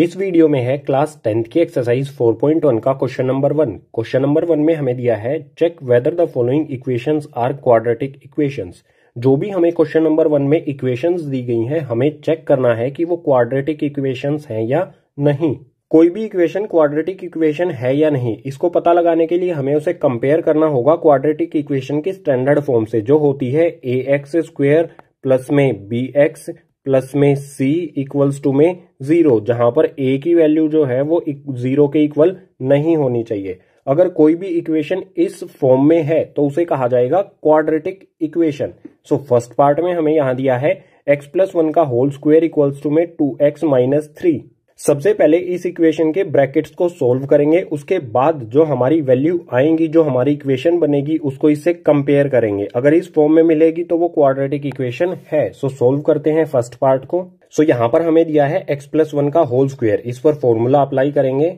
इस वीडियो में है क्लास टेंथ की एक्सरसाइज 4.1 का question number one question number one में हमें दिया है check whether the following equations are quadratic equations जो भी हमें क्वेश्चन नंबर वन में इक्वेशंस दी गई हैं हमें चेक करना है कि वो क्वाड्रेटिक इक्वेशंस हैं या नहीं कोई भी इक्वेशन क्वाड्रेटिक इक्वेशन है या नहीं इसको पता लगाने के लिए हमें उसे कंपेयर करना होगा क्वाड्रेटिक इक्वेशन की स्टैंडर्ड फॉर्म से जो होती है ए एक्स स्क्वेयर प्लस में बी एक्स प्लस में सी इक्वल्स टू में जीरो जहां पर ए की वैल्यू जो है वो जीरो के इक्वल नहीं होनी चाहिए अगर कोई भी इक्वेशन इस फॉर्म में है तो उसे कहा जाएगा quadratic equation so first part में हमें यहां दिया है एक्स प्लस वन का होल स्क्वेयर इक्वल्स टू में टू एक्स माइनस थ्री सबसे पहले इस इक्वेशन के ब्रैकेट्स को सोल्व करेंगे उसके बाद जो हमारी वैल्यू आएंगी जो हमारी इक्वेशन बनेगी उसको इससे कंपेयर करेंगे अगर इस फॉर्म में मिलेगी तो वो क्वाड्रेटिक इक्वेशन है सो so, सोल्व करते हैं फर्स्ट पार्ट को सो so, यहाँ पर हमें दिया है एक्स प्लस वन का होल स्क्वेयर इस पर फॉर्मूला अप्लाई करेंगे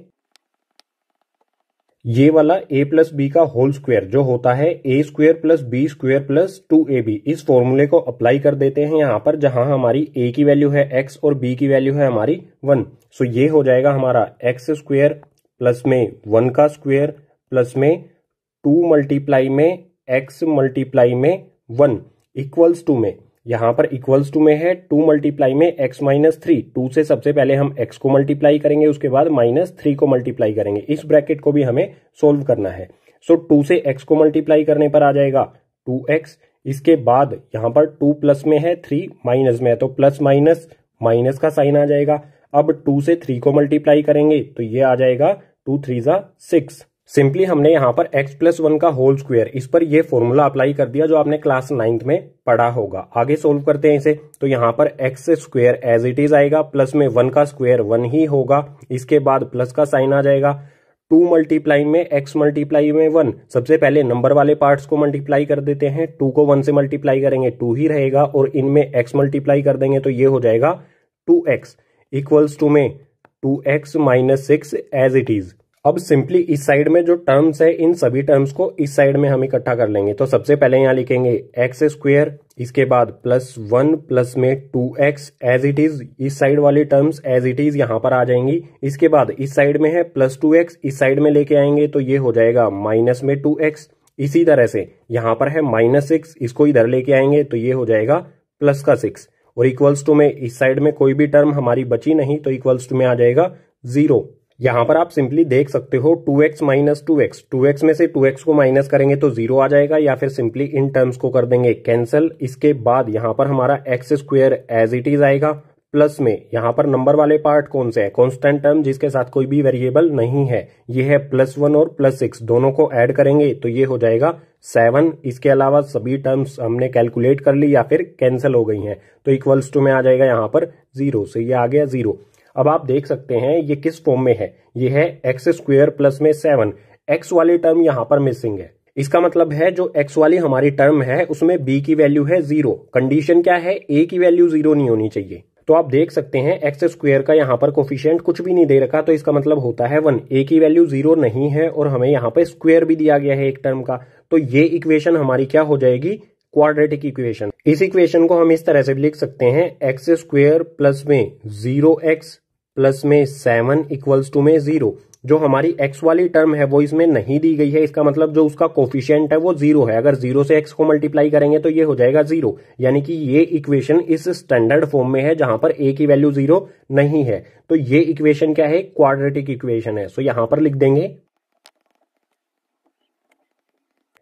ये वाला ए प्लस बी का होल स्क्वायर जो होता है a square plus b square plus two a b इस फॉर्मूले को अप्लाई कर देते हैं यहाँ पर जहां हमारी ए की वैल्यू है एक्स और बी की वैल्यू है हमारी वन सो ये हो जाएगा हमारा एक्स स्क्वेयर प्लस में वन का स्क्वेयर प्लस में टू मल्टीप्लाई में एक्स मल्टीप्लाई में वन इक्वल्स टू में यहां पर इक्वल्स टू में है टू मल्टीप्लाई में एक्स माइनस थ्री टू से सबसे पहले हम एक्स को मल्टीप्लाई करेंगे उसके बाद माइनस थ्री को मल्टीप्लाई करेंगे इस ब्रैकेट को भी हमें सोल्व करना है सो so, टू से एक्स को मल्टीप्लाई करने पर आ जाएगा टू एक्स इसके बाद यहां पर टू प्लस में है थ्री माइनस में है तो प्लस माइनस माइनस का साइन आ जाएगा अब टू से थ्री को मल्टीप्लाई करेंगे तो ये आ जाएगा टू थ्री जा सिक्स सिंपली हमने यहाँ पर x प्लस वन का होल स्क्वायर इस पर ये फॉर्मूला अप्लाई कर दिया जो आपने क्लास नाइन्थ में पढ़ा होगा आगे सोल्व करते हैं इसे तो यहाँ पर x square as it is आएगा प्लस में वन का स्क्वायर वन ही होगा इसके बाद प्लस का साइन आ जाएगा टू मल्टीप्लाई में एक्स मल्टीप्लाई में वन सबसे पहले नंबर वाले पार्ट्स को मल्टीप्लाई कर देते हैं टू को वन से मल्टीप्लाई करेंगे टू ही रहेगा और इनमें एक्स मल्टीप्लाई कर देंगे तो ये हो जाएगा टू एक्स इक्वल्स टू में two x minus six as it is अब सिंपली इस साइड में जो टर्म्स है इन सभी टर्म्स को इस साइड में हम इकट्ठा कर लेंगे तो सबसे पहले यहाँ लिखेंगे एक्स स्क्वेयर इसके बाद प्लस वन प्लस में two x as it is इस साइड वाली टर्म्स एज इट इज यहाँ पर आ जाएंगी इसके बाद इस साइड में है प्लस टू एक्स इस साइड में लेके आएंगे तो ये हो जाएगा माइनस में टू एक्स इसी तरह से यहाँ पर है माइनस सिक्स इसको इधर लेके आएंगे तो ये हो जाएगा प्लस का सिक्स और इक्वल्स टू में इस साइड में कोई भी टर्म हमारी बची नहीं तो इक्वल्स टू में आ जाएगा जीरो यहां पर आप सिंपली देख सकते हो two x minus two x two x में से टू एक्स को माइनस करेंगे तो जीरो आ जाएगा या फिर सिंपली इन टर्म्स को कर देंगे कैंसिल इसके बाद यहां पर हमारा x square as it is आएगा प्लस में यहाँ पर नंबर वाले पार्ट कौन से है कॉन्स्टेंट टर्म जिसके साथ कोई भी वेरिएबल नहीं है ये है प्लस वन और प्लस सिक्स दोनों को ऐड करेंगे तो ये हो जाएगा सेवन इसके अलावा सभी टर्म्स हमने कैलकुलेट कर ली या फिर कैंसिल हो गई हैं तो इक्वल्स टू में आ जाएगा यहाँ पर जीरो से ये आ गया जीरो अब आप देख सकते हैं ये किस फॉर्म में है ये है एक्स स्क्वेयर प्लस में सेवन एक्स वाली टर्म यहाँ पर मिसिंग है इसका मतलब है जो एक्स वाली हमारी टर्म है उसमें बी की वैल्यू है जीरो कंडीशन क्या है ए की वैल्यू जीरो नहीं होनी चाहिए तो आप देख सकते हैं एक्स स्क्वेयर का यहाँ पर कोफिशियंट कुछ भी नहीं दे रखा तो इसका मतलब होता है वन ए की वैल्यू जीरो नहीं है और हमें यहाँ पर स्क्वेयर भी दिया गया है एक टर्म का तो ये इक्वेशन हमारी क्या हो जाएगी क्वाड्रेटिक इक्वेशन इस इक्वेशन को हम इस तरह से लिख सकते हैं एक्स स्क्वेयर प्लस में जीरो एक्स प्लस में सेवन इक्वल्स टू में जीरो जो हमारी एक्स वाली टर्म है वो इसमें नहीं दी गई है इसका मतलब जो उसका कोफिशियंट है वो जीरो है अगर जीरो से एक्स को मल्टीप्लाई करेंगे तो ये हो जाएगा जीरो यानी कि ये इक्वेशन इस स्टैंडर्ड फॉर्म में है जहां पर ए की वैल्यू जीरो नहीं है तो ये इक्वेशन क्या है क्वाड्रेटिक इक्वेशन है सो यहां पर लिख देंगे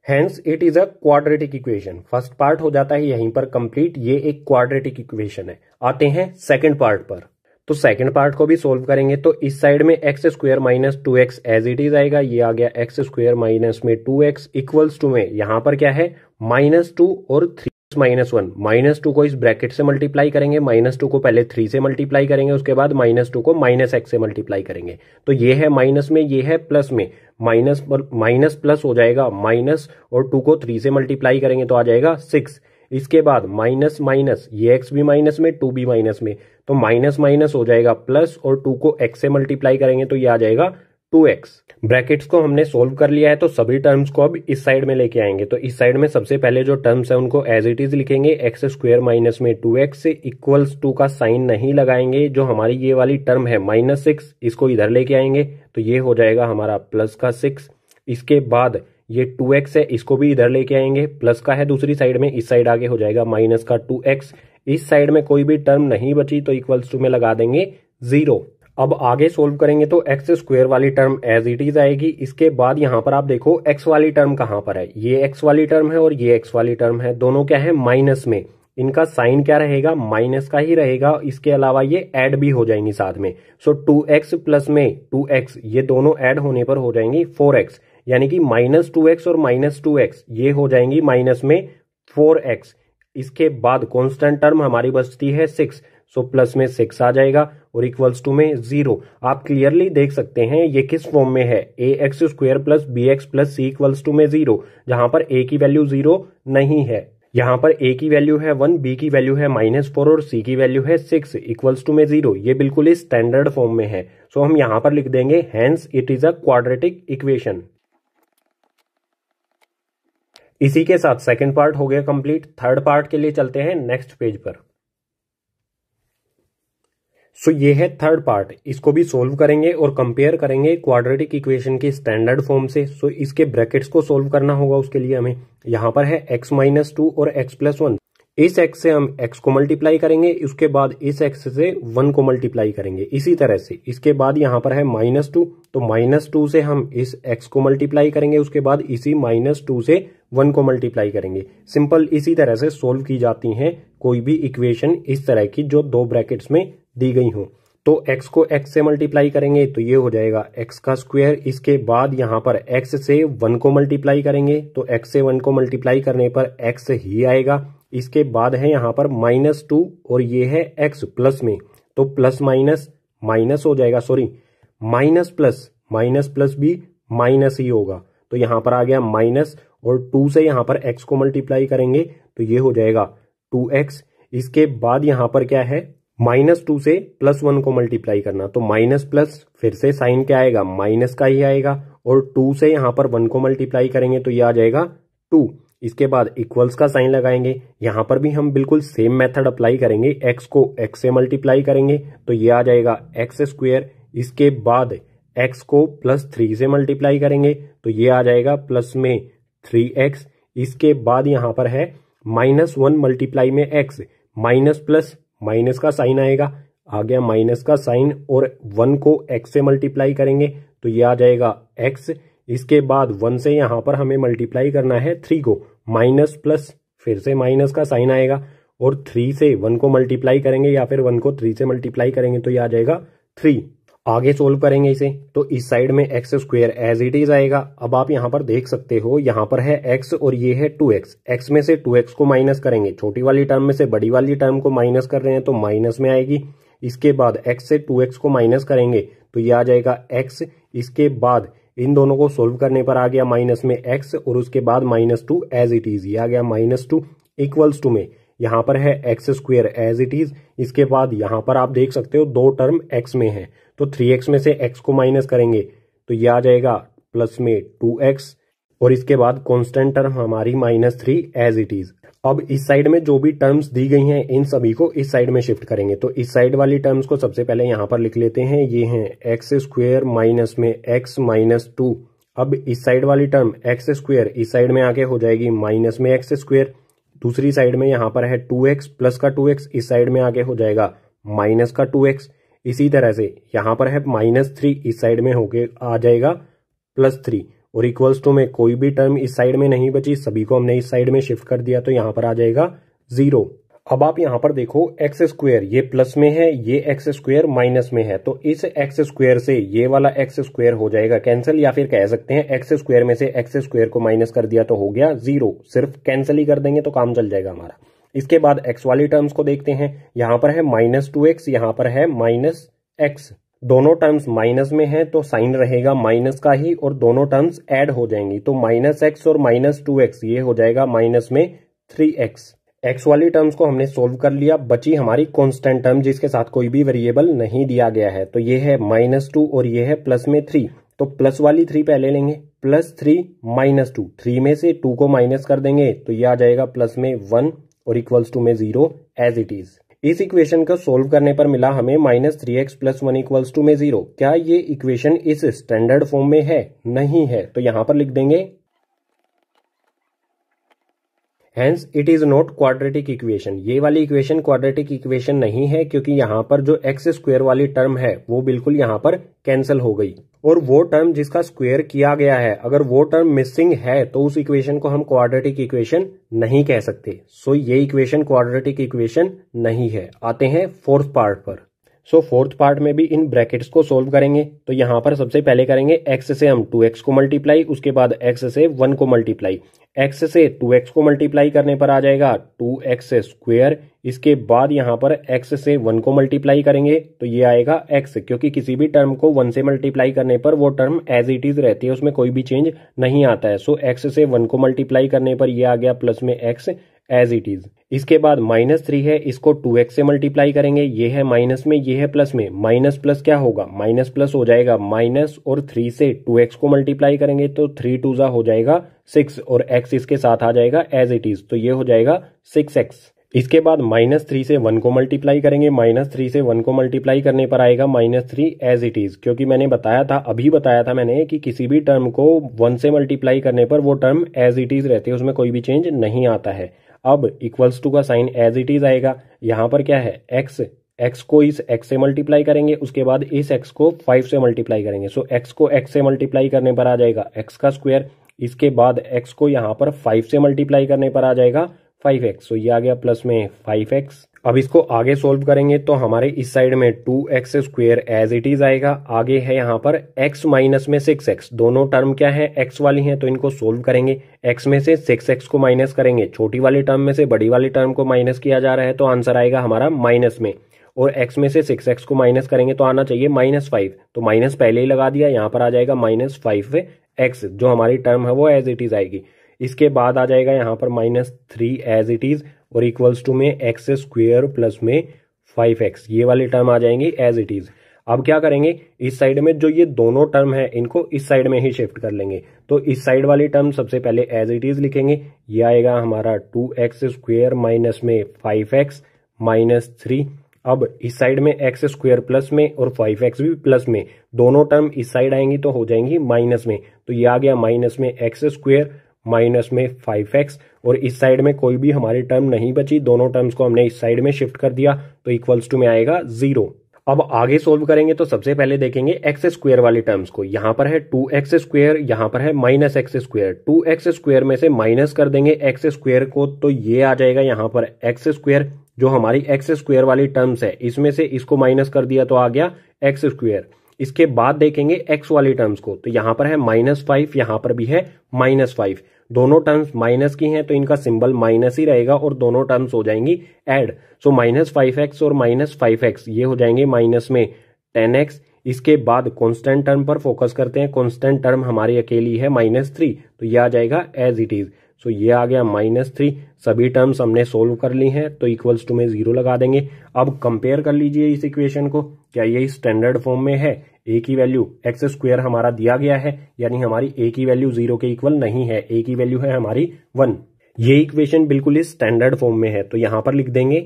hence it is a quadratic equation first part हो जाता है यहीं पर कंप्लीट ये एक क्वाड्रेटिक इक्वेशन है आते हैं सेकेंड पार्ट पर तो सेकंड पार्ट को भी सोल्व करेंगे तो इस साइड में x square minus two x as it is आएगा ये आ गया एक्स स्क्वेयर माइनस में टू एक्स इक्वल्स टू में यहां पर क्या है माइनस टू और three minus one minus two को इस ब्रैकेट से मल्टीप्लाई करेंगे माइनस टू को पहले थ्री से मल्टीप्लाई करेंगे उसके बाद माइनस टू को माइनस एक्स से मल्टीप्लाई करेंगे तो ये है माइनस में ये है प्लस में माइनस माइनस प्लस हो जाएगा माइनस और टू को थ्री से मल्टीप्लाई करेंगे तो आ जाएगा सिक्स इसके बाद माइनस माइनस ये एक्स भी माइनस में टू भी माइनस में तो माइनस माइनस हो जाएगा प्लस और टू को एक्स से मल्टीप्लाई करेंगे तो ये आ जाएगा टू एक्स ब्रैकेट्स को हमने सोल्व कर लिया है तो सभी टर्म्स को अब इस साइड में लेके आएंगे तो इस साइड में सबसे पहले जो टर्म्स है उनको एज इट इज लिखेंगे एक्स स्क्वायर माइनस में टू एक्स इक्वल्स टू का साइन नहीं लगाएंगे जो हमारी ये वाली टर्म है माइनस सिक्स इसको इधर लेके आएंगे तो ये हो जाएगा हमारा प्लस का सिक्स इसके बाद ये टू एक्स है इसको भी इधर लेके आएंगे प्लस का है दूसरी साइड में इस साइड आगे हो जाएगा माइनस का टू एक्स इस साइड में कोई भी टर्म नहीं बची तो इक्वल्स टू में लगा देंगे जीरो अब आगे सोल्व करेंगे तो एक्स स्क्वेयर वाली टर्म एज इट इज आएगी इसके बाद यहाँ पर आप देखो एक्स वाली टर्म कहाँ पर है ये एक्स वाली टर्म है और ये एक्स वाली टर्म है दोनों क्या है माइनस में इनका साइन क्या रहेगा माइनस का ही रहेगा इसके अलावा ये ऐड भी हो जाएंगी साथ में सो टू एक्स प्लस में टू एक्स ये दोनों ऐड होने पर हो जाएंगी फोर एक्स यानी कि माइनस टू एक्स और माइनस टू एक्स ये हो जाएंगी माइनस में फोर एक्स इसके बाद कांस्टेंट टर्म हमारी बचती है सिक्स सो प्लस में सिक्स आ जाएगा और इक्वल्स टू में जीरो आप क्लियरली देख सकते हैं ये किस फॉर्म में है a x square plus b x plus c equals to में जीरो जहां पर ए की वैल्यू जीरो नहीं है यहाँ पर ए की वैल्यू है वन बी की वैल्यू है माइनस फोर और सी की वैल्यू है सिक्स इक्वल्स टू में जीरो ये बिल्कुल ही स्टैंडर्ड फॉर्म में है सो so, हम यहाँ पर लिख देंगे hence it is a quadratic equation इसी के साथ सेकंड पार्ट हो गया कंप्लीट थर्ड पार्ट के लिए चलते हैं नेक्स्ट पेज पर सो so, ये है थर्ड पार्ट इसको भी सोल्व करेंगे और कंपेयर करेंगे क्वाड्रेटिक इक्वेशन के स्टैंडर्ड फॉर्म से सो so, इसके ब्रैकेट्स को सोल्व करना होगा उसके लिए हमें यहां पर है x माइनस टू और x प्लस वन इस x से हम x को मल्टीप्लाई करेंगे उसके बाद इस x से वन को मल्टीप्लाई करेंगे इसी तरह से इसके बाद यहां पर है माइनस टू तो माइनस टू से हम इस एक्स को मल्टीप्लाई करेंगे उसके बाद इसी माइनस टू से वन को मल्टीप्लाई करेंगे सिंपल इसी तरह से सोल्व की जाती हैं कोई भी इक्वेशन इस तरह की जो दो ब्रैकेट्स में दी गई हो तो x को x से मल्टीप्लाई करेंगे तो ये हो जाएगा x का स्क्वायर इसके बाद यहाँ पर x से वन को मल्टीप्लाई करेंगे तो x से वन को मल्टीप्लाई करने पर x ही आएगा इसके बाद है यहाँ पर माइनस टू और ये है x प्लस में तो प्लस माइनस माइनस हो जाएगा sorry minus plus minus plus भी माइनस ही होगा तो यहाँ पर आ गया माइनस और टू से यहाँ पर एक्स को मल्टीप्लाई करेंगे तो ये हो जाएगा टू एक्स इसके बाद यहाँ पर क्या है माइनस टू से प्लस वन को मल्टीप्लाई करना तो माइनस प्लस फिर से साइन क्या आएगा माइनस का ही आएगा और टू से यहाँ पर वन को मल्टीप्लाई करेंगे तो ये आ जाएगा टू इसके बाद इक्वल्स का साइन लगाएंगे यहाँ पर भी हम बिल्कुल सेम मेथड अप्लाई करेंगे एक्स को एक्स से मल्टीप्लाई करेंगे तो ये आ जाएगा एक्स स्क्वेयर इसके बाद एक्स को प्लस थ्री से मल्टीप्लाई करेंगे तो ये आ जाएगा प्लस में थ्री एक्स इसके बाद यहां पर है माइनस वन मल्टीप्लाई में एक्स माइनस प्लस माइनस का साइन आएगा आ गया माइनस का साइन और वन को एक्स से मल्टीप्लाई करेंगे तो ये आ जाएगा एक्स इसके बाद वन से यहां पर हमें मल्टीप्लाई करना है थ्री को माइनस प्लस फिर से माइनस का साइन आएगा और थ्री से वन को मल्टीप्लाई करेंगे या फिर वन को थ्री से मल्टीप्लाई करेंगे तो ये आ जाएगा थ्री आगे सोल्व करेंगे इसे तो इस साइड में x square as it is आएगा अब आप यहां पर देख सकते हो यहां पर है एक्स और ये है टू एक्स एक्स में से टू एक्स को माइनस करेंगे छोटी वाली टर्म में से बड़ी वाली टर्म को माइनस कर रहे हैं तो माइनस में आएगी इसके बाद एक्स से टू एक्स को माइनस करेंगे तो ये आ जाएगा एक्स इसके बाद इन दोनों को सोल्व करने पर आ गया माइनस में एक्स और उसके बाद minus two as it is ये आ गया माइनस टू इक्वल्स टू में यहाँ पर है x square as it is इसके बाद यहाँ पर आप देख सकते हो दो टर्म एक्स में है तो थ्री एक्स में से एक्स को माइनस करेंगे तो ये आ जाएगा प्लस में टू एक्स और इसके बाद कॉन्स्टेंट टर्म हमारी minus three as it is अब इस साइड में जो भी टर्म्स दी गई हैं इन सभी को इस साइड में शिफ्ट करेंगे तो इस साइड वाली टर्म्स को सबसे पहले यहाँ पर लिख लेते हैं ये हैं एक्स स्क्वेयर माइनस में एक्स माइनस टू अब इस साइड वाली टर्म एक्स स्क्वेयर इस साइड में आके हो जाएगी माइनस में एक्स स्क्वेयर दूसरी साइड में यहां पर है टू एक्स प्लस का टू एक्स इस साइड में आगे हो जाएगा माइनस का टू एक्स इसी तरह से यहां पर है माइनस थ्री इस साइड में होके आ जाएगा प्लस थ्री और इक्वल्स टू में कोई भी टर्म इस साइड में नहीं बची सभी को हमने इस साइड में शिफ्ट कर दिया तो यहां पर आ जाएगा जीरो अब आप यहां पर देखो एक्स स्क्वेयर ये प्लस में है ये एक्स स्क्वेयर माइनस में है तो इस एक्स स्क्वेयर से ये वाला एक्स स्क्वेयर हो जाएगा कैंसिल या फिर कह सकते हैं एक्स स्क्वेयर में से एक्स स्क्वेयर को माइनस कर दिया तो हो गया जीरो सिर्फ कैंसिल ही कर देंगे तो काम चल जाएगा हमारा इसके बाद एक्स वाली टर्म्स को देखते हैं यहां पर है माइनस टू एक्स यहां पर है माइनस एक्स दोनों टर्म्स माइनस में हैं तो साइन रहेगा माइनस का ही और दोनों टर्म्स ऐड हो जाएंगी तो माइनस एक्स और माइनस टू एक्स ये हो जाएगा माइनस में थ्री एक्स एक्स वाली टर्म्स को हमने सोल्व कर लिया बची हमारी कॉन्स्टेंट टर्म जिसके साथ कोई भी वेरिएबल नहीं दिया गया है तो ये है माइनस टू और ये है प्लस में थ्री तो प्लस वाली थ्री पहले लेंगे plus three minus two three में से टू को माइनस कर देंगे तो ये आ जाएगा प्लस में वन और इक्वल्स टू में जीरो एज इट इज इस इक्वेशन को सोल्व करने पर मिला हमें minus three x plus one equals to में जीरो क्या ये इक्वेशन इस स्टैंडर्ड फॉर्म में है नहीं है तो यहां पर लिख देंगे hence it is not quadratic equation ये वाली इक्वेशन क्वाड्रेटिक इक्वेशन नहीं है क्योंकि यहाँ पर जो एक्स स्क्वेयर वाली टर्म है वो बिल्कुल यहाँ पर कैंसिल हो गई और वो टर्म जिसका स्क्वेयर किया गया है अगर वो टर्म मिसिंग है तो उस इक्वेशन को हम क्वाड्रेटिक इक्वेशन नहीं कह सकते सो so, ये इक्वेशन क्वाड्रेटिक इक्वेशन नहीं है आते हैं फोर्थ पार्ट पर सो फोर्थ पार्ट में भी इन ब्रैकेट्स को सोल्व करेंगे तो यहां पर सबसे पहले करेंगे एक्स से हम टू एक्स को मल्टीप्लाई उसके बाद एक्स से वन को मल्टीप्लाई एक्स से टू एक्स को मल्टीप्लाई करने पर आ जाएगा टू एक्स स्क्वेयर इसके बाद यहाँ पर एक्स से वन को मल्टीप्लाई करेंगे तो ये आएगा एक्स क्योंकि किसी भी टर्म को वन से मल्टीप्लाई करने पर वो टर्म एज इट इज रहती है उसमें कोई भी चेंज नहीं आता है सो एक्स से वन को मल्टीप्लाई करने पर ये आ गया प्लस में एक्स एज इट इज इसके बाद माइनस थ्री है इसको टू एक्स से मल्टीप्लाई करेंगे ये है माइनस में ये है प्लस में माइनस प्लस क्या होगा माइनस प्लस हो जाएगा माइनस और थ्री से टू एक्स को मल्टीप्लाई करेंगे तो थ्री टू जा हो जाएगा सिक्स और एक्स इसके साथ आ जाएगा एज इट इज तो ये हो जाएगा सिक्स एक्स इसके बाद माइनस थ्री से वन को मल्टीप्लाई करेंगे माइनस थ्री से वन को मल्टीप्लाई करने पर आएगा minus three as it is क्योंकि मैंने बताया था अभी बताया था मैंने कि किसी भी टर्म को वन से मल्टीप्लाई करने पर वो टर्म एज इट इज रहती है उसमें कोई भी चेंज नहीं आता है अब इक्वल्स टू का साइन एज इट इज आएगा यहां पर क्या है एक्स एक्स को इस एक्स से मल्टीप्लाई करेंगे उसके बाद इस एक्स को फाइव से मल्टीप्लाई करेंगे सो एक्स को एक्स से मल्टीप्लाई करने पर आ जाएगा एक्स का स्क्वायर इसके बाद एक्स को यहां पर फाइव से मल्टीप्लाई करने पर आ जाएगा फाइव एक्स सो ये आ गया प्लस में फाइव एक्स अब इसको आगे सोल्व करेंगे तो हमारे इस साइड में two x square as it is आएगा आगे है यहाँ पर x माइनस में सिक्स एक्स दोनों टर्म क्या है x वाली हैं तो इनको सोल्व करेंगे x में से सिक्स एक्स को माइनस करेंगे छोटी वाली टर्म में से बड़ी वाली टर्म को माइनस किया जा रहा है तो आंसर आएगा हमारा माइनस में और x में से सिक्स एक्स को माइनस करेंगे तो आना चाहिए माइनस फाइव तो माइनस पहले ही लगा दिया यहाँ पर आ जाएगा माइनस फाइव एक्स जो हमारी टर्म है वो एज इट इज आएगी इसके बाद आ जाएगा यहाँ पर minus three as it is और इक्वल्स टू में एक्स स्क्वेयर प्लस में फाइव एक्स ये वाले टर्म आ जाएंगे एज इट इज़ अब क्या करेंगे इस साइड में जो ये दोनों टर्म है इनको इस साइड में ही शिफ्ट कर लेंगे तो इस साइड वाली टर्म सबसे पहले एज इट इज लिखेंगे ये आएगा हमारा टू एक्स स्क्वेयर माइनस में फाइव एक्स माइनस थ्री अब इस साइड में एक्स स्क्वेयर प्लस में और फाइव एक्स भी प्लस में दोनों टर्म इस साइड आएंगी तो हो जाएंगी माइनस में तो ये आ गया माइनस में एक्स स्क्वेयर माइनस में फाइव एक्स और इस साइड में कोई भी हमारी टर्म नहीं बची दोनों टर्म्स को हमने इस साइड में शिफ्ट कर दिया तो इक्वल्स टू में आएगा जीरो अब आगे सोल्व करेंगे तो सबसे पहले देखेंगे एक्स स्क्वेयर वाली टर्म्स को यहां पर है टू एक्स स्क्वेयर यहां पर है minus x square two x square में से माइनस कर देंगे एक्स स्क्वेयर को तो ये आ जाएगा यहां पर एक्स स्क्वेयर जो हमारी एक्स स्क्वेयर वाली टर्म्स है इसमें से इसको माइनस कर दिया तो आ गया एक्स स्क्वेयर इसके बाद देखेंगे एक्स वाली टर्म्स को तो यहां पर है माइनस फाइव यहां पर भी है माइनस फाइव दोनों टर्म्स माइनस की हैं तो इनका सिंबल माइनस ही रहेगा और दोनों टर्म्स हो जाएंगी add so minus five x और माइनस फाइव एक्स ये हो जाएंगे माइनस में टेन एक्स इसके बाद कांस्टेंट टर्म पर फोकस करते हैं कांस्टेंट टर्म हमारी अकेली है माइनस थ्री तो यह आ जाएगा एज इट इज सो ये आ गया माइनस थ्री सभी टर्म्स हमने सोल्व कर ली हैं तो इक्वल्स टू में जीरो लगा देंगे अब कंपेयर कर लीजिए इस इक्वेशन को क्या ये स्टैंडर्ड फॉर्म में है ए की वैल्यू एक्स स्क्वेयर हमारा दिया गया है यानी हमारी ए की वैल्यू जीरो के इक्वल नहीं है ए की वैल्यू है हमारी वन ये इक्वेशन बिल्कुल इस स्टैंडर्ड फॉर्म में है तो यहां पर लिख देंगे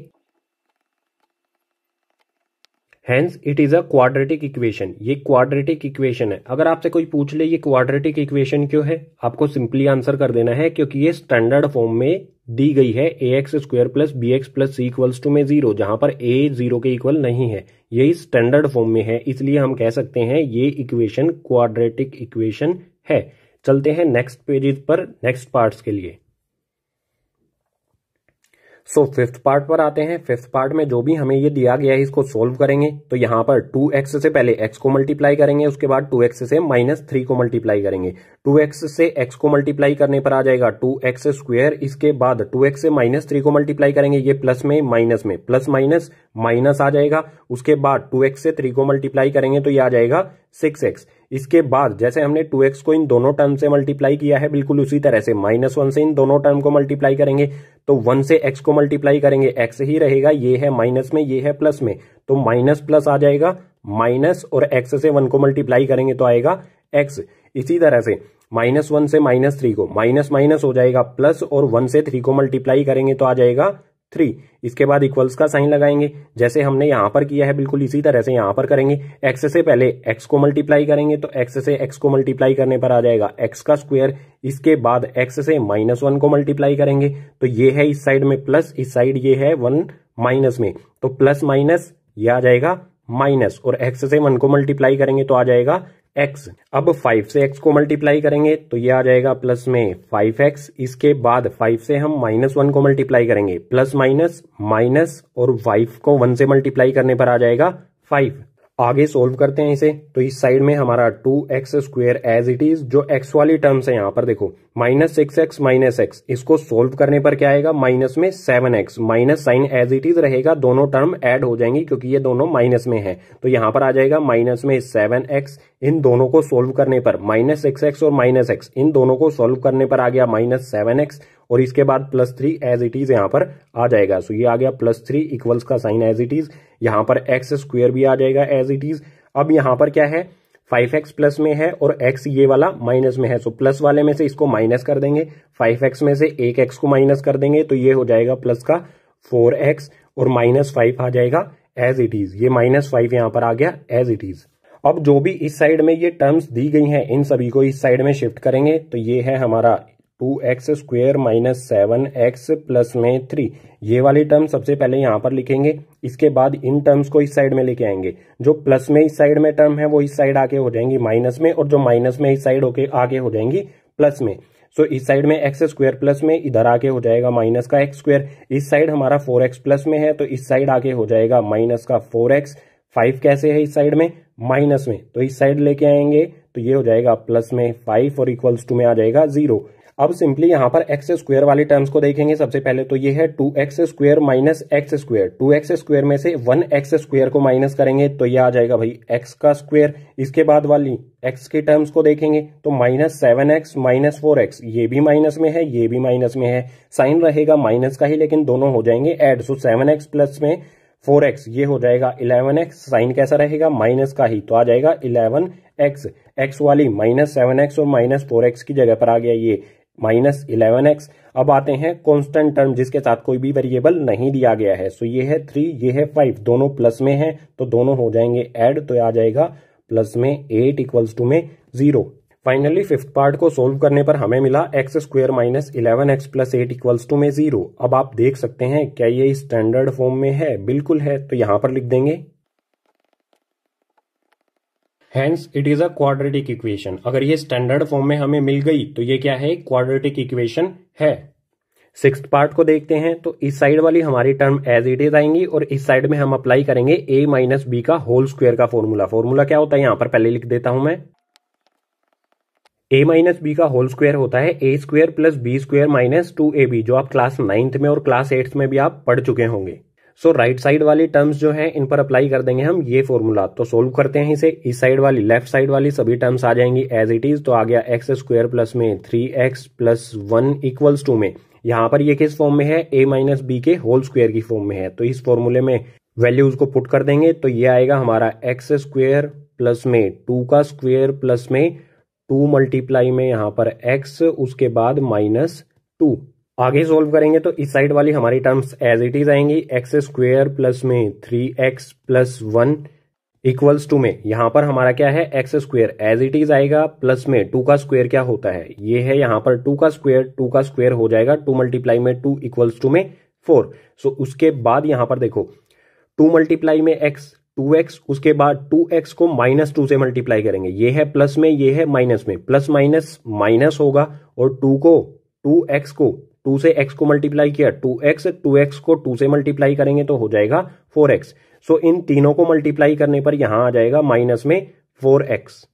hence it is a quadratic equation ये क्वाड्रेटिक इक्वेशन है अगर आपसे कोई पूछ ले ये क्वाड्रेटिक इक्वेशन क्यों है आपको सिंपली आंसर कर देना है क्योंकि ये स्टैंडर्ड फॉर्म में दी गई है a x square plus b x plus c equals to में जीरो जहां पर ए जीरो के इक्वल नहीं है यही स्टैंडर्ड फॉर्म में है इसलिए हम कह सकते हैं ये इक्वेशन क्वाड्रेटिक इक्वेशन है चलते हैं नेक्स्ट पेजेज पर नेक्स्ट पार्ट्स के लिए सो फिफ्थ पार्ट पर आते हैं फिफ्थ पार्ट में जो भी हमें ये दिया गया है इसको सोल्व करेंगे तो यहां पर टू एक्स से पहले एक्स को मल्टीप्लाई करेंगे उसके बाद टू एक्स से माइनस थ्री को मल्टीप्लाई करेंगे टू एक्स से एक्स को मल्टीप्लाई करने पर आ जाएगा टू एक्स स्क्वेयर इसके बाद टू एक्स से माइनस थ्री को मल्टीप्लाई करेंगे ये प्लस में माइनस में प्लस माइनस माइनस आ जाएगा उसके बाद टू एक्स से थ्री को मल्टीप्लाई करेंगे तो ये आ जाएगा सिक्स एक्स इसके बाद जैसे हमने 2x को इन दोनों टर्म से मल्टीप्लाई किया है बिल्कुल उसी तरह से माइनस वन से इन दोनों टर्म को मल्टीप्लाई करेंगे तो वन से x को मल्टीप्लाई करेंगे x ही रहेगा ये है माइनस में ये है प्लस में तो माइनस प्लस आ जाएगा माइनस और x से वन को मल्टीप्लाई करेंगे तो आएगा x इसी तरह से माइनस वन से माइनस थ्री को माइनस माइनस हो जाएगा प्लस और वन से थ्री को मल्टीप्लाई करेंगे तो आ जाएगा थ्री इसके बाद इक्वल्स का साइन लगाएंगे जैसे हमने यहां पर किया है बिल्कुल इसी तरह से यहां पर करेंगे एक्स से पहले एक्स को मल्टीप्लाई करेंगे तो एक्स से एक्स को मल्टीप्लाई करने पर आ जाएगा एक्स का स्क्वायर इसके बाद एक्स से माइनस वन को मल्टीप्लाई करेंगे तो ये है इस साइड में प्लस इस साइड ये है वन माइनस में तो प्लस माइनस ये आ जाएगा माइनस और एक्स से वन को मल्टीप्लाई करेंगे तो आ जाएगा एक्स अब फाइव से एक्स को मल्टीप्लाई करेंगे तो ये आ जाएगा प्लस में फाइव एक्स इसके बाद फाइव से हम माइनस वन को मल्टीप्लाई करेंगे प्लस माइनस माइनस और फाइव को वन से मल्टीप्लाई करने पर आ जाएगा फाइव आगे सोल्व करते हैं इसे तो इस साइड में हमारा two x square as it is जो एक्स वाली टर्म्स है यहाँ पर देखो minus six x minus x इसको सोल्व करने पर क्या आएगा माइनस में seven x minus sign as it is रहेगा दोनों टर्म ऐड हो जाएंगी क्योंकि ये दोनों माइनस में है तो यहाँ पर आ जाएगा माइनस में सेवन एक्स इन दोनों को सोल्व करने पर माइनस सिक्स एक्स और माइनस एक्स इन दोनों को सोल्व करने पर आ गया माइनस सेवन एक्स और इसके बाद plus three as it is यहाँ पर आ जाएगा सो ये आ गया प्लस थ्री इक्वल्स का साइन एज इट इज यहाँ पर एक्स स्क्वेयर भी आ जाएगा एज इट इज अब यहाँ पर क्या है फाइव एक्स प्लस में है और एक्स ये वाला माइनस में है सो प्लस वाले में से इसको माइनस कर देंगे फाइव एक्स में से एक एक्स को माइनस कर देंगे तो ये हो जाएगा प्लस का फोर एक्स और माइनस फाइव आ जाएगा एज इट इज ये माइनस फाइव यहाँ पर आ गया एज इट इज अब जो भी इस साइड में ये टर्म्स दी गई हैं इन सभी को इस साइड में शिफ्ट करेंगे तो ये है हमारा two x square minus seven x plus में थ्री ये वाली टर्म सबसे पहले यहां पर लिखेंगे इसके बाद इन टर्म्स को इस साइड में लेके आएंगे जो प्लस में इस साइड में टर्म है वो इस साइड आके हो जाएंगी माइनस में और जो माइनस में इस साइड होके आगे हो जाएंगी प्लस में सो so, इस साइड में एक्स स्क्वेयर प्लस में इधर आके हो जाएगा माइनस का एक्स स्क्वेयर इस साइड हमारा फोर एक्स प्लस में है तो इस साइड आके हो जाएगा माइनस का फोर एक्स फाइव कैसे है इस साइड में माइनस में तो इस साइड लेके आएंगे तो ये हो जाएगा प्लस में फाइव और इक्वल्स टू में आ जाएगा जीरो अब सिंपली यहां पर एक्स स्क्वेयर वाली टर्म्स को देखेंगे सबसे पहले तो ये है two x square minus x square two x square में से वन एक्स स्क्वायर को माइनस करेंगे तो ये आ जाएगा भाई एक्स का स्क्वेयर इसके बाद वाली एक्स के टर्म्स को देखेंगे तो minus seven x minus four x ये भी माइनस में है ये भी माइनस में है साइन रहेगा माइनस का ही लेकिन दोनों हो जाएंगे add so seven x plus में फोर एक्स ये हो जाएगा इलेवन एक्स साइन कैसा रहेगा माइनस का ही तो आ जाएगा इलेवन एक्स एक्स वाली माइनस सेवन एक्स और माइनस फोर एक्स की जगह पर आ गया ये माइनस इलेवन एक्स अब आते हैं कांस्टेंट टर्म जिसके साथ कोई भी वेरिएबल नहीं दिया गया है सो ये है थ्री ये है फाइव दोनों प्लस में है तो दोनों हो जाएंगे एड तो आ जाएगा प्लस में एट इक्वल्स टू में जीरो फाइनली फिफ्थ पार्ट को सोल्व करने पर हमें मिला x square minus eleven x plus eight equals to में जीरो अब आप देख सकते हैं क्या ये स्टैंडर्ड फॉर्म में है बिल्कुल है तो यहां पर लिख देंगे hence it is a quadratic equation अगर ये स्टैंडर्ड फॉर्म में हमें मिल गई तो ये क्या है क्वाड्रेटिक इक्वेशन है सिक्स पार्ट को देखते हैं तो इस साइड वाली हमारी टर्म एज इट इज आएंगी और इस साइड में हम अप्लाई करेंगे ए माइनस बी का होल स्क्वेयर का फॉर्मूला फॉर्मूला क्या होता है यहां पर पहले लिख देता हूं मैं ए माइनस बी का होल स्क्वेयर होता है a square plus b square minus two a b जो आप क्लास नाइन्थ में और क्लास एट्थ में भी आप पढ़ चुके होंगे सो राइट साइड वाली टर्म्स जो है इन पर अप्लाई कर देंगे हम ये फॉर्मूला तो सोल्व करते हैं इसे इस साइड वाली लेफ्ट साइड वाली सभी टर्म्स आ जाएंगी एज इट इज तो आ गया एक्स स्क्वेयर प्लस में three x plus one equals to में यहां पर ये किस फॉर्म में है ए माइनस बी के होल स्क्वेयर की फॉर्म में है तो इस फॉर्मूले में वैल्यूज को पुट कर देंगे तो ये आएगा हमारा एक्स स्क्वेयर प्लस में टू का स्क्वेयर प्लस में टू मल्टीप्लाई में यहां पर एक्स उसके बाद माइनस टू आगे सोल्व करेंगे तो इस साइड वाली हमारी टर्म्स एज इट इज आएंगी एक्स स्क्वेयर प्लस में three x plus one equals to में यहां पर हमारा क्या है x square as it is आएगा प्लस में टू का स्क्वेयर क्या होता है ये है यहां पर टू का स्क्वेयर टू का स्क्वेयर हो जाएगा टू मल्टीप्लाई में टू इक्वल्स टू में फोर सो उसके बाद यहां पर देखो टू मल्टीप्लाई में एक्स टू एक्स उसके बाद टू एक्स को माइनस टू से मल्टीप्लाई करेंगे ये है प्लस में ये है माइनस में प्लस माइनस माइनस होगा और टू को टू एक्स को टू से एक्स को मल्टीप्लाई किया टू एक्स टू एक्स को टू से मल्टीप्लाई करेंगे तो हो जाएगा फोर एक्स सो इन तीनों को मल्टीप्लाई करने पर यहां आ जाएगा माइनस में फोर एक्स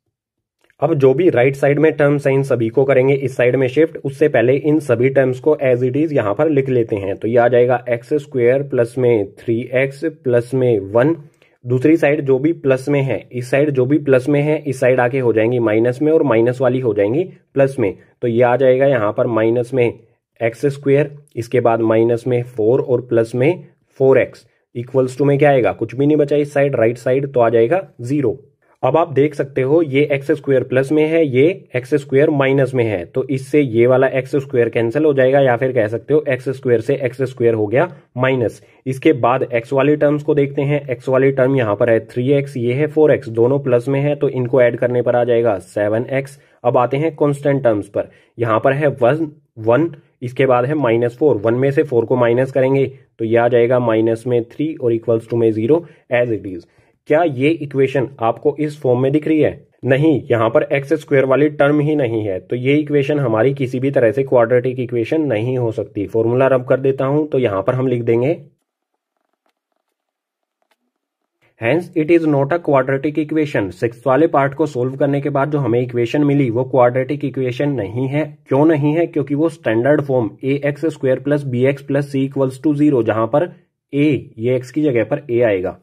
अब जो भी राइट right साइड में टर्म्स हैं इन सभी को करेंगे इस साइड में शिफ्ट उससे पहले इन सभी टर्म्स को एज इट इज यहां पर लिख लेते हैं तो ये आ जाएगा एक्स स्क्वेयर प्लस में थ्री एक्स प्लस में वन दूसरी साइड जो भी प्लस में है इस साइड जो भी प्लस में है इस साइड आके हो जाएंगी माइनस में और माइनस वाली हो जाएंगी प्लस में तो ये आ जाएगा यहां पर माइनस में एक्स स्क्वेयर इसके बाद माइनस में फोर और प्लस में फोर एक्स इक्वल्स टू में क्या आएगा कुछ भी नहीं बचा इस साइड राइट साइड तो आ जाएगा जीरो अब आप देख सकते हो ये एक्स स्क्वेयर प्लस में है ये एक्स स्क्वेयर माइनस में है तो इससे ये वाला एक्स स्क्वेयर कैंसिल हो जाएगा या फिर कह सकते हो एक्स स्क्वेयर से एक्स स्क्वेयर हो गया माइनस इसके बाद एक्स वाली टर्म्स को देखते हैं एक्स वाली टर्म यहाँ पर है थ्री एक्स ये है फोर एक्स दोनों प्लस में है तो इनको एड करने पर आ जाएगा सेवन एक्स अब आते हैं कॉन्स्टेंट टर्म्स पर यहाँ पर है वन वन इसके बाद है माइनस फोर वन में से फोर को माइनस करेंगे तो ये आ जाएगा माइनस में थ्री और इक्वल्स टू में जीरो एज इट इज क्या ये इक्वेशन आपको इस फॉर्म में दिख रही है नहीं यहाँ पर एक्स स्क्वेयर वाली टर्म ही नहीं है तो ये इक्वेशन हमारी किसी भी तरह से क्वाड्रेटिक इक्वेशन नहीं हो सकती फॉर्मूला रब कर देता हूँ तो यहाँ पर हम लिख देंगे hence it is not a quadratic equation six वाले पार्ट को सोल्व करने के बाद जो हमें इक्वेशन मिली वो क्वाड्रेटिक इक्वेशन नहीं है क्यों नहीं है क्योंकि वो standard form a x square plus b x plus c equals to zero जहां पर ए ये एक्स की जगह पर ए आएगा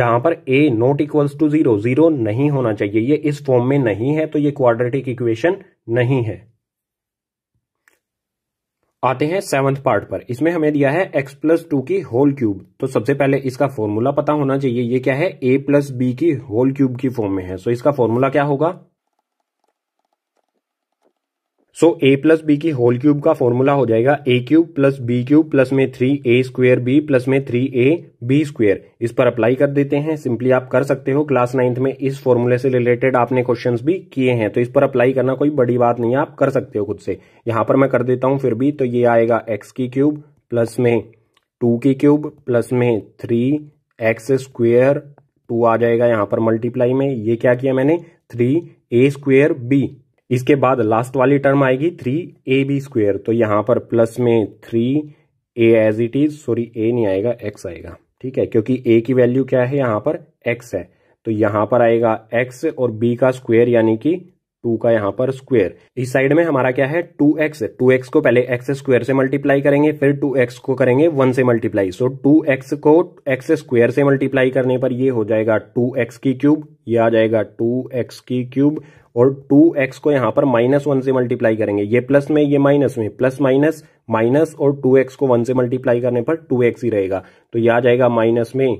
जहां पर a not equals to zero zero नहीं होना चाहिए ये इस फॉर्म में नहीं है तो ये क्वाड्रेटिक इक्वेशन नहीं है आते हैं सेवंथ पार्ट पर इसमें हमें दिया है x प्लस टू की होल क्यूब तो सबसे पहले इसका फॉर्मूला पता होना चाहिए ये क्या है a प्लस बी की होल क्यूब की फॉर्म में है सो so इसका फॉर्मूला क्या होगा सो ए प्लस बी की होल क्यूब का फॉर्मूला हो जाएगा a cube plus b cube plus में three a square b plus में थ्री ए बी स्क्वेयर इस पर अप्लाई कर देते हैं सिंपली आप कर सकते हो क्लास नाइन्थ में इस फॉर्मूले से रिलेटेड आपने क्वेश्चन भी किए हैं तो इस पर अप्लाई करना कोई बड़ी बात नहीं है आप कर सकते हो खुद से यहां पर मैं कर देता हूं फिर भी तो ये आएगा एक्स की क्यूब प्लस में टू की क्यूब प्लस में थ्री एक्स स्क्वेयर टू आ जाएगा यहां पर मल्टीप्लाई में ये क्या किया मैंने थ्री ए स्क्वेयर बी इसके बाद लास्ट वाली टर्म आएगी थ्री ए बी स्क्वेयर तो यहां पर प्लस में three a as it is sorry a नहीं आएगा एक्स आएगा ठीक है क्योंकि ए की वैल्यू क्या है यहां पर एक्स है तो यहां पर आएगा एक्स और बी का स्क्वेयर यानी कि टू का यहां पर स्क्वेयर इस साइड में हमारा क्या है टू एक्स टू एक्स को पहले एक्स स्क्वेयर से मल्टीप्लाई करेंगे फिर टू एक्स को करेंगे वन से मल्टीप्लाई सो टू एक्स को एक्स स्क्वेयर से मल्टीप्लाई करने पर ये हो जाएगा टू एक्स की क्यूब ये आ जाएगा टू एक्स की क्यूब और टू एक्स को यहां पर माइनस वन से मल्टीप्लाई करेंगे ये प्लस में ये माइनस में प्लस माइनस माइनस और टू एक्स को वन से मल्टीप्लाई करने पर टू एक्स ही रहेगा तो यह आ जाएगा माइनस में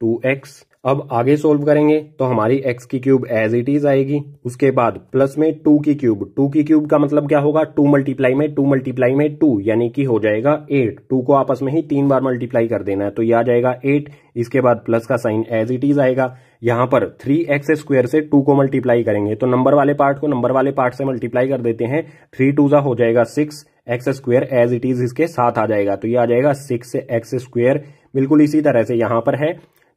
टू एक्स अब आगे सोल्व करेंगे तो हमारी x की क्यूब एज इट इज आएगी उसके बाद प्लस में टू की क्यूब टू की क्यूब का मतलब क्या होगा टू मल्टीप्लाई में टू मल्टीप्लाई में टू यानी कि हो जाएगा एट टू को आपस में ही तीन बार मल्टीप्लाई कर देना है तो यह आ जाएगा एट इसके बाद प्लस का साइन एज इट इज आएगा यहां पर थ्री एक्स स्क्वेयर से टू को मल्टीप्लाई करेंगे तो नंबर वाले पार्ट को नंबर वाले पार्ट से मल्टीप्लाई कर देते हैं थ्री टू जा हो जाएगा six x square as it is इसके साथ आ जाएगा तो ये आ जाएगा सिक्स एक्स स्क्वेयर बिल्कुल इसी तरह से यहां पर है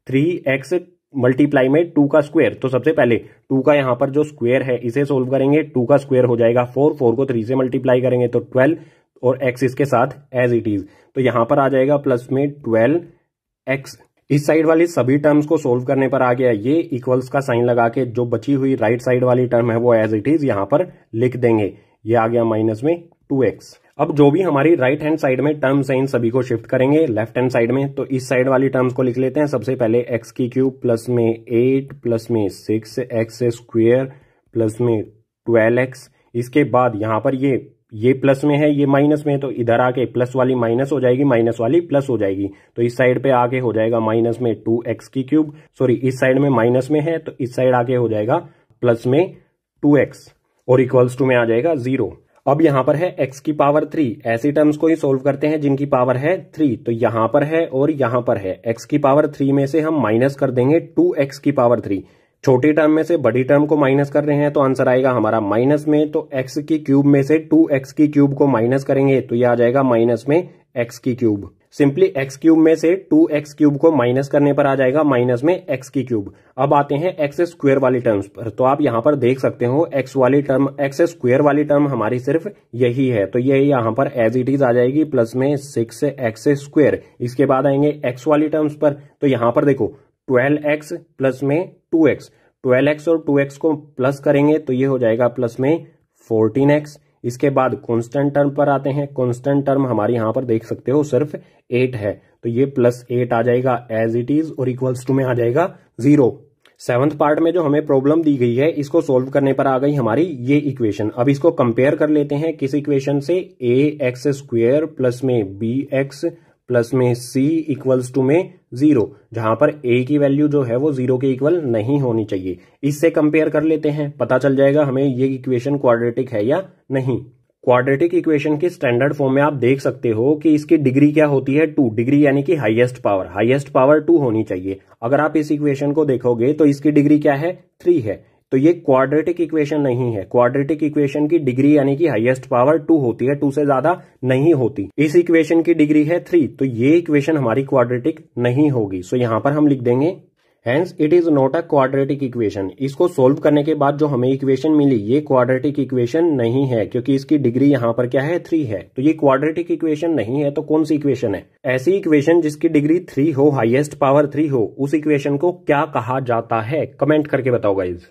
थ्री एक्स मल्टीप्लाई में टू का स्क्वायर तो सबसे पहले टू का यहां पर जो स्क्वायर है इसे सोल्व करेंगे टू का स्क्वायर हो जाएगा फोर फोर को थ्री से मल्टीप्लाई करेंगे तो ट्वेल्व और एक्स इसके साथ एज इट इज तो यहां पर आ जाएगा प्लस में ट्वेल्व एक्स इस साइड वाली सभी टर्म्स को सोल्व करने पर आ गया ये इक्वल्स का साइन लगा के जो बची हुई राइट right साइड वाली टर्म है वो एज इट इज यहां पर लिख देंगे ये आ गया माइनस में टू एक्स अब जो भी हमारी राइट हैंड साइड में टर्म्स हैं इन सभी को शिफ्ट करेंगे लेफ्ट हैंड साइड में तो इस साइड वाली टर्म्स को लिख लेते हैं सबसे पहले एक्स की क्यूब प्लस में एट प्लस में सिक्स एक्स स्क्वेयर प्लस में ट्वेल्व एक्स इसके बाद यहां पर ये ये प्लस में है ये माइनस में है तो इधर आके प्लस वाली माइनस हो जाएगी माइनस वाली प्लस हो जाएगी तो इस साइड पे आके हो जाएगा माइनस में टू एक्स की क्यूब सॉरी इस साइड में माइनस में है तो इस साइड आके हो जाएगा प्लस में टू एक्स और इक्वल्स टू में आ जाएगा जीरो अब यहां पर है x की पावर थ्री ऐसी टर्म्स को ही सोल्व करते हैं जिनकी पावर है थ्री तो यहां पर है और यहां पर है x की पावर थ्री में से हम माइनस कर देंगे टू एक्स की पावर थ्री छोटी टर्म में से बड़ी टर्म को माइनस कर रहे हैं तो आंसर आएगा हमारा माइनस में तो x की क्यूब में से टू एक्स की क्यूब को माइनस करेंगे तो ये आ जाएगा माइनस में एक्स की क्यूब सिंपली एक्स क्यूब में से टू एक्स क्यूब को माइनस करने पर आ जाएगा माइनस में एक्स की क्यूब अब आते हैं एक्स स्क्वेयर वाली टर्म्स पर तो आप यहाँ पर देख सकते हो एक्स वाली टर्म एक्स स्क्वेयर वाली टर्म हमारी सिर्फ यही है तो ये यह यहाँ पर एज इट इज आ जाएगी प्लस में सिक्स एक्स स्क्वेयर इसके बाद आएंगे एक्स वाली टर्म्स पर तो यहाँ पर देखो ट्वेल्व एक्स प्लस में टू एक्स ट्वेल्व एक्स और टू एक्स को प्लस करेंगे तो ये हो जाएगा प्लस में फोर्टीन एक्स इसके बाद कांस्टेंट टर्म पर आते हैं कांस्टेंट टर्म हमारे यहां पर देख सकते हो सिर्फ एट है तो ये प्लस एट आ जाएगा एज इट इज और इक्वल्स टू में आ जाएगा जीरो सेवंथ पार्ट में जो हमें प्रॉब्लम दी गई है इसको सोल्व करने पर आ गई हमारी ये इक्वेशन अब इसको कंपेयर कर लेते हैं किस इक्वेशन से ए एक्स स्क्वेयर प्लस में बी एक्स प्लस में c इक्वल्स टू में जीरो जहां पर a की वैल्यू जो है वो जीरो के इक्वल नहीं होनी चाहिए इससे कंपेयर कर लेते हैं पता चल जाएगा हमें ये इक्वेशन क्वाड्रेटिक है या नहीं क्वाड्रेटिक इक्वेशन के स्टैंडर्ड फॉर्म में आप देख सकते हो कि इसकी डिग्री क्या होती है टू डिग्री यानी कि highest power highest power two होनी चाहिए अगर आप इस इक्वेशन को देखोगे तो इसकी डिग्री क्या है थ्री है तो ये क्वाड्रेटिक इक्वेशन नहीं है क्वाड्रेटिक इक्वेशन की डिग्री यानी कि हाईएस्ट पावर टू होती है टू से ज्यादा नहीं होती इस इक्वेशन की डिग्री है थ्री तो ये इक्वेशन हमारी क्वाड्रेटिक नहीं होगी सो यहां पर हम लिख देंगे hence it is not a quadratic equation इसको सोल्व करने के बाद जो हमें इक्वेशन मिली ये क्वाड्रेटिक इक्वेशन नहीं है क्योंकि इसकी डिग्री यहाँ पर क्या है थ्री है तो ये क्वाड्रेटिक इक्वेशन नहीं है तो कौन सी इक्वेशन है ऐसी इक्वेशन जिसकी डिग्री थ्री हो हाईएस्ट पावर थ्री हो उस इक्वेशन को क्या कहा जाता है कमेंट करके बताओ गाइज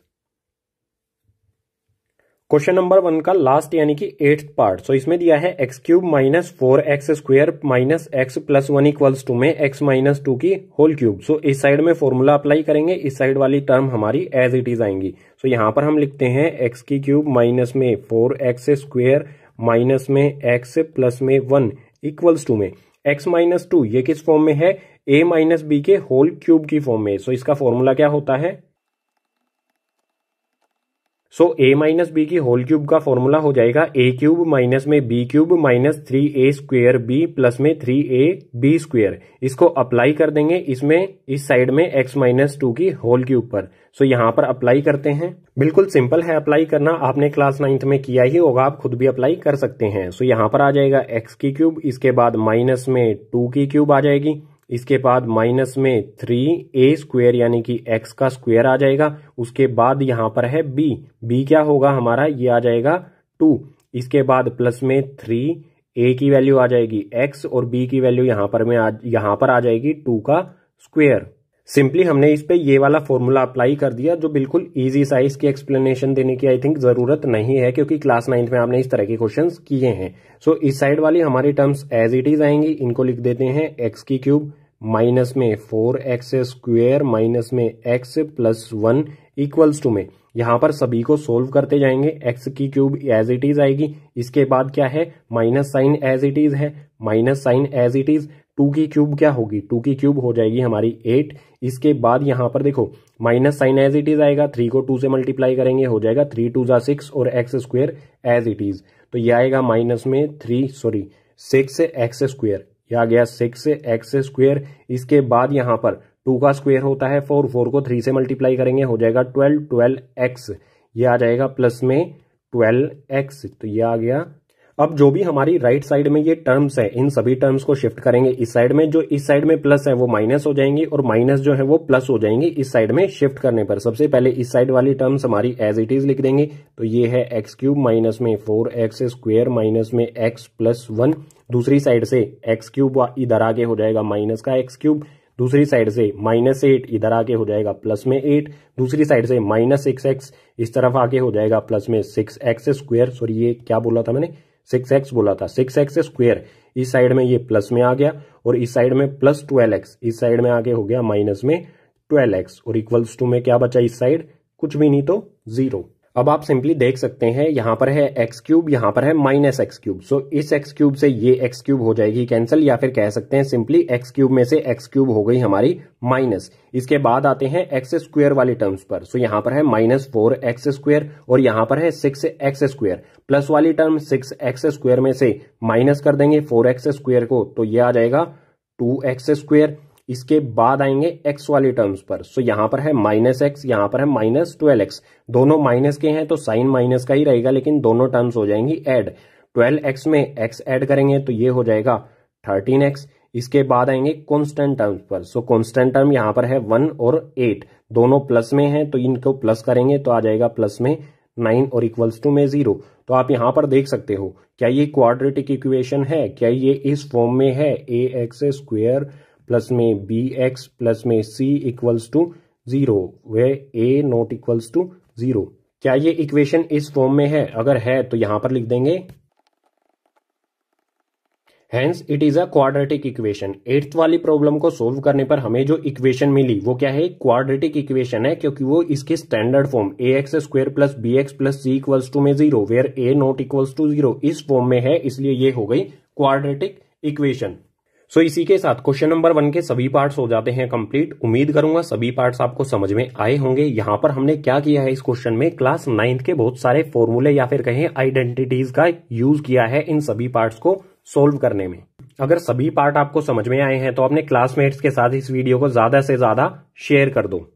क्वेश्चन नंबर वन का लास्ट यानी कि एट्थ पार्ट सो इसमें दिया है x cube minus four x square minus x plus one equals to में एक्स माइनस टू की होल क्यूब सो इस साइड में फॉर्मूला अप्लाई करेंगे इस साइड वाली टर्म हमारी एज इट इज आएंगी सो so, पर हम लिखते हैं एक्स की क्यूब माइनस में फोर एक्स स्क्वेयर माइनस में एक्स प्लस में वन इक्वल्स टू में एक्स माइनस टू ये किस फॉर्म में है ए माइनस बी के होल क्यूब की फॉर्म में सो so, इसका फॉर्मूला क्या होता है सो ए माइनस बी की होल क्यूब का फॉर्मूला हो जाएगा ए क्यूब माइनस में b cube minus three a square b plus में थ्री ए बी स्क्वेयर इसको अप्लाई कर देंगे इसमें इस साइड में एक्स माइनस टू की होल क्यूब पर सो so, यहाँ पर अप्लाई करते हैं बिल्कुल सिंपल है अप्लाई करना आपने क्लास नाइन्थ में किया ही होगा आप खुद भी अप्लाई कर सकते हैं सो so, यहाँ पर आ जाएगा एक्स की क्यूब इसके बाद माइनस में टू की क्यूब आ जाएगी इसके बाद माइनस में थ्री ए स्क्वेयर यानी कि एक्स का स्क्वेयर आ जाएगा उसके बाद यहां पर है बी बी क्या होगा हमारा ये आ जाएगा टू इसके बाद प्लस में थ्री ए की वैल्यू आ जाएगी एक्स और बी की वैल्यू यहां पर में आ पर आ जाएगी टू का स्क्वेयर सिंपली हमने इस पे ये वाला फॉर्मूला अप्लाई कर दिया जो बिल्कुल इजी साइज की एक्सप्लेनेशन देने की आई थिंक जरूरत नहीं है क्योंकि क्लास नाइन्थ में आपने इस तरह के क्वेश्चन किए हैं सो so, इस साइड वाली हमारी टर्म्स एज इट इज आएंगी इनको लिख देते हैं एक्स की क्यूब माइनस में फोर एक्स स्क्वेयर माइनस में x plus one equals to में यहां पर सभी को सोल्व करते जाएंगे एक्स की क्यूब एज इट इज आएगी इसके बाद क्या है minus sign as it is है minus sign as it is two की क्यूब क्या होगी टू की क्यूब हो जाएगी हमारी एट इसके बाद यहाँ पर देखो minus sign as it is आएगा थ्री को टू से मल्टीप्लाई करेंगे हो जाएगा थ्री टू जा सिक्स और x square as it is तो ये आएगा माइनस में three sorry six x square यह आ गया सिक्स एक्स स्क्वेयर इसके बाद यहाँ पर टू का स्क्वेयर होता है फोर फोर को थ्री से मल्टीप्लाई करेंगे हो जाएगा ट्वेल्व ट्वेल्व एक्स यह आ जाएगा प्लस में ट्वेल्व एक्स तो यह आ गया अब जो भी हमारी राइट right साइड में ये टर्म्स है इन सभी टर्म्स को शिफ्ट करेंगे इस साइड में जो इस साइड में प्लस है वो माइनस हो जाएंगे और माइनस जो है वो प्लस हो जाएंगे इस साइड में शिफ्ट करने पर सबसे पहले इस साइड वाली टर्म्स हमारी एज इट इज लिख देंगे तो ये है एक्स क्यूब माइनस में फोर एक्स स्क्वेयर माइनस में एक्स प्लस वन दूसरी साइड से एक्स क्यूब इधर आगे हो जाएगा माइनस का एक्स क्यूब दूसरी साइड से माइनस एट इधर आके हो जाएगा प्लस में एट दूसरी साइड से माइनस सिक्स एक्स इस तरफ आके हो जाएगा प्लस में सिक्स एक्स स्क्वेयर सॉरी ये क्या बोला था मैंने सिक्स एक्स बोला था सिक्स एक्स स्क्वेयर इस साइड में ये प्लस में आ गया और इस साइड में प्लस ट्वेल्व एक्स इस साइड में आगे हो गया माइनस में ट्वेल्व एक्स और इक्वल्स टू में क्या बचा इस साइड कुछ भी नहीं तो जीरो अब आप सिंपली देख सकते हैं यहां पर है एक्स क्यूब यहां पर है माइनस एक्स क्यूब सो इस एक्स क्यूब से ये एक्स क्यूब हो जाएगी कैंसिल या फिर कह सकते हैं सिंपली एक्स क्यूब में से एक्स क्यूब हो गई हमारी माइनस इसके बाद आते हैं एक्स स्क्वेयर वाले टर्म्स पर सो so, यहां पर है माइनस फोर एक्स स्क्वेयर और यहां पर है सिक्स एक्स स्क्वेयर प्लस वाली टर्म सिक्स एक्स स्क्वेयर में से माइनस कर देंगे फोर एक्स स्क्वेयर को तो ये आ जाएगा टू एक्स स्क्वेयर इसके बाद आएंगे एक्स वाली टर्म्स पर सो so, यहां पर है माइनस एक्स यहां पर है माइनस ट्वेल्व एक्स दोनों माइनस के हैं तो साइन माइनस का ही रहेगा लेकिन दोनों टर्म्स हो जाएंगी एड ट्वेल्व एक्स में एक्स एड करेंगे तो ये हो जाएगा थर्टीन एक्स इसके बाद आएंगे कॉन्स्टेंट टर्म्स पर सो कॉन्स्टेंट टर्म यहाँ पर है वन और एट दोनों प्लस में है तो इनको प्लस करेंगे तो आ जाएगा प्लस में नाइन और इक्वल्स टू में जीरो तो आप यहां पर देख सकते हो क्या ये क्वाड्रेटिक इक्वेशन है क्या ये इस फॉर्म में है ए एक्स स्क्वेयर प्लस में बी एक्स प्लस में c equals to zero where a not equals to zero क्या ये इक्वेशन इस फॉर्म में है अगर है तो यहां पर लिख देंगे hence it is a quadratic equation eighth वाली प्रॉब्लम को सोल्व करने पर हमें जो इक्वेशन मिली वो क्या है क्वाड्रेटिक इक्वेशन है क्योंकि वो इसके standard form a x square plus b x plus c equals to में zero where a not equals to zero इस फॉर्म में है इसलिए ये हो गई क्वाड्रेटिक इक्वेशन सो so, इसी के साथ क्वेश्चन नंबर वन के सभी पार्ट्स हो जाते हैं कंप्लीट उम्मीद करूंगा सभी पार्ट्स आपको समझ में आए होंगे यहाँ पर हमने क्या किया है इस क्वेश्चन में क्लास नाइन्थ के बहुत सारे फॉर्मूले या फिर कहें आइडेंटिटीज का यूज किया है इन सभी पार्ट्स को सोल्व करने में अगर सभी पार्ट आपको समझ में आए हैं तो अपने क्लासमेट्स के साथ इस वीडियो को ज्यादा से ज्यादा शेयर कर दो